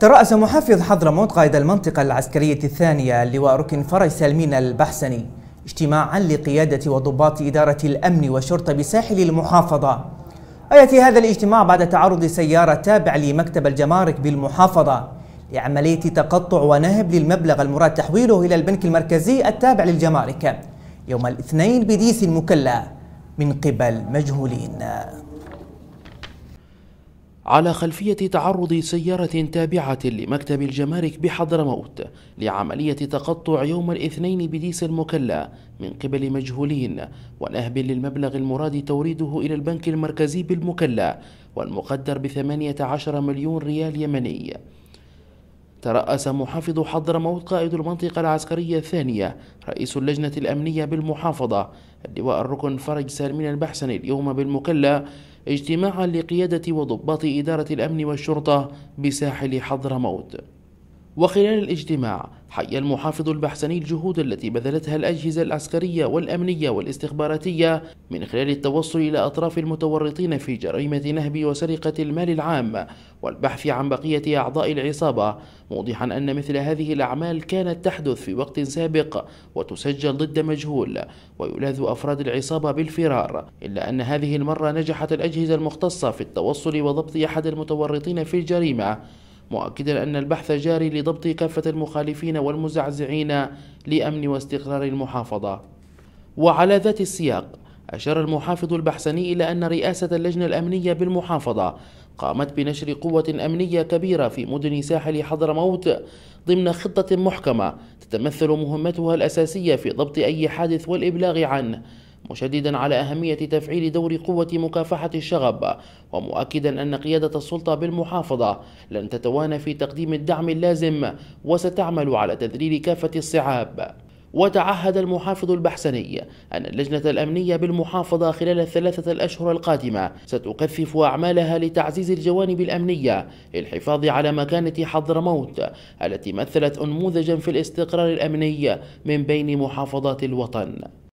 ترأس محافظ حضرموت قائد المنطقة العسكرية الثانية اللواء ركن فرج سالمين البحسني اجتماعا لقيادة وضباط إدارة الأمن والشرطة بساحل المحافظة ويأتي هذا الاجتماع بعد تعرض سيارة تابع لمكتب الجمارك بالمحافظة لعملية تقطع ونهب للمبلغ المراد تحويله إلى البنك المركزي التابع للجمارك يوم الاثنين بديس المكلا من قبل مجهولين على خلفية تعرض سيارة تابعة لمكتب الجمارك بحضرموت لعملية تقطع يوم الاثنين بديسل مكلا من قبل مجهولين ونهب للمبلغ المراد توريده إلى البنك المركزي بالمكلا والمقدر بثمانية عشر مليون ريال يمني ترأس محافظ حضرموت قائد المنطقة العسكرية الثانية رئيس اللجنة الأمنية بالمحافظة اللواء الركن فرج سالمين البحسن اليوم بالمكلا اجتماعا لقيادة وضباط إدارة الأمن والشرطة بساحل حضرموت وخلال الاجتماع حي المحافظ البحسني الجهود التي بذلتها الأجهزة العسكرية والأمنية والاستخباراتية من خلال التوصل إلى أطراف المتورطين في جريمة نهب وسرقة المال العام والبحث عن بقية أعضاء العصابة موضحا أن مثل هذه الأعمال كانت تحدث في وقت سابق وتسجل ضد مجهول ويلاذ أفراد العصابة بالفرار إلا أن هذه المرة نجحت الأجهزة المختصة في التوصل وضبط أحد المتورطين في الجريمة مؤكدا أن البحث جاري لضبط كافة المخالفين والمزعزعين لأمن واستقرار المحافظة وعلى ذات السياق أشار المحافظ البحسني إلى أن رئاسة اللجنة الأمنية بالمحافظة قامت بنشر قوة أمنية كبيرة في مدن ساحل حضرموت ضمن خطة محكمة تتمثل مهمتها الأساسية في ضبط أي حادث والإبلاغ عنه مشددا على أهمية تفعيل دور قوة مكافحة الشغب ومؤكدا أن قيادة السلطة بالمحافظة لن تتوانى في تقديم الدعم اللازم وستعمل على تذليل كافة الصعاب وتعهد المحافظ البحسني أن اللجنة الأمنية بالمحافظة خلال الثلاثة الأشهر القادمة ستكثف أعمالها لتعزيز الجوانب الأمنية للحفاظ على مكانة حضرموت التي مثلت أنموذجا في الاستقرار الأمني من بين محافظات الوطن